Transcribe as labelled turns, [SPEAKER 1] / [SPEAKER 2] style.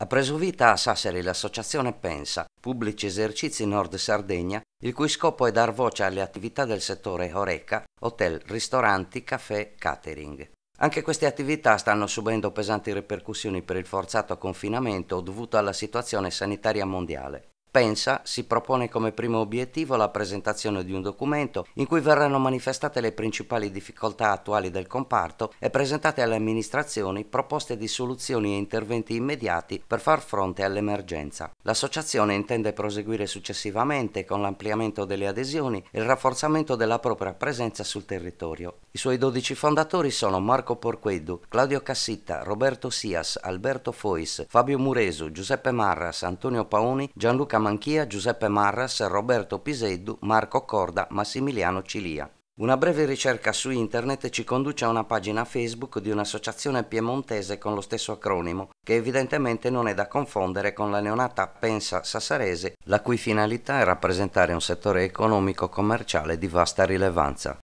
[SPEAKER 1] Ha preso vita a Sassari l'associazione Pensa, Pubblici Esercizi Nord Sardegna, il cui scopo è dar voce alle attività del settore Horeca, hotel, ristoranti, caffè, catering. Anche queste attività stanno subendo pesanti ripercussioni per il forzato confinamento dovuto alla situazione sanitaria mondiale pensa si propone come primo obiettivo la presentazione di un documento in cui verranno manifestate le principali difficoltà attuali del comparto e presentate alle amministrazioni proposte di soluzioni e interventi immediati per far fronte all'emergenza. L'associazione intende proseguire successivamente con l'ampliamento delle adesioni e il rafforzamento della propria presenza sul territorio. I suoi 12 fondatori sono Marco Porquedu, Claudio Cassitta, Roberto Sias, Alberto Fois, Fabio Muresu, Giuseppe Marras, Antonio Paoni, Gianluca Marino, Manchia, Giuseppe Marras, Roberto Piseddu, Marco Corda, Massimiliano Cilia. Una breve ricerca su internet ci conduce a una pagina Facebook di un'associazione piemontese con lo stesso acronimo, che evidentemente non è da confondere con la neonata Pensa Sassarese, la cui finalità è rappresentare un settore economico-commerciale di vasta rilevanza.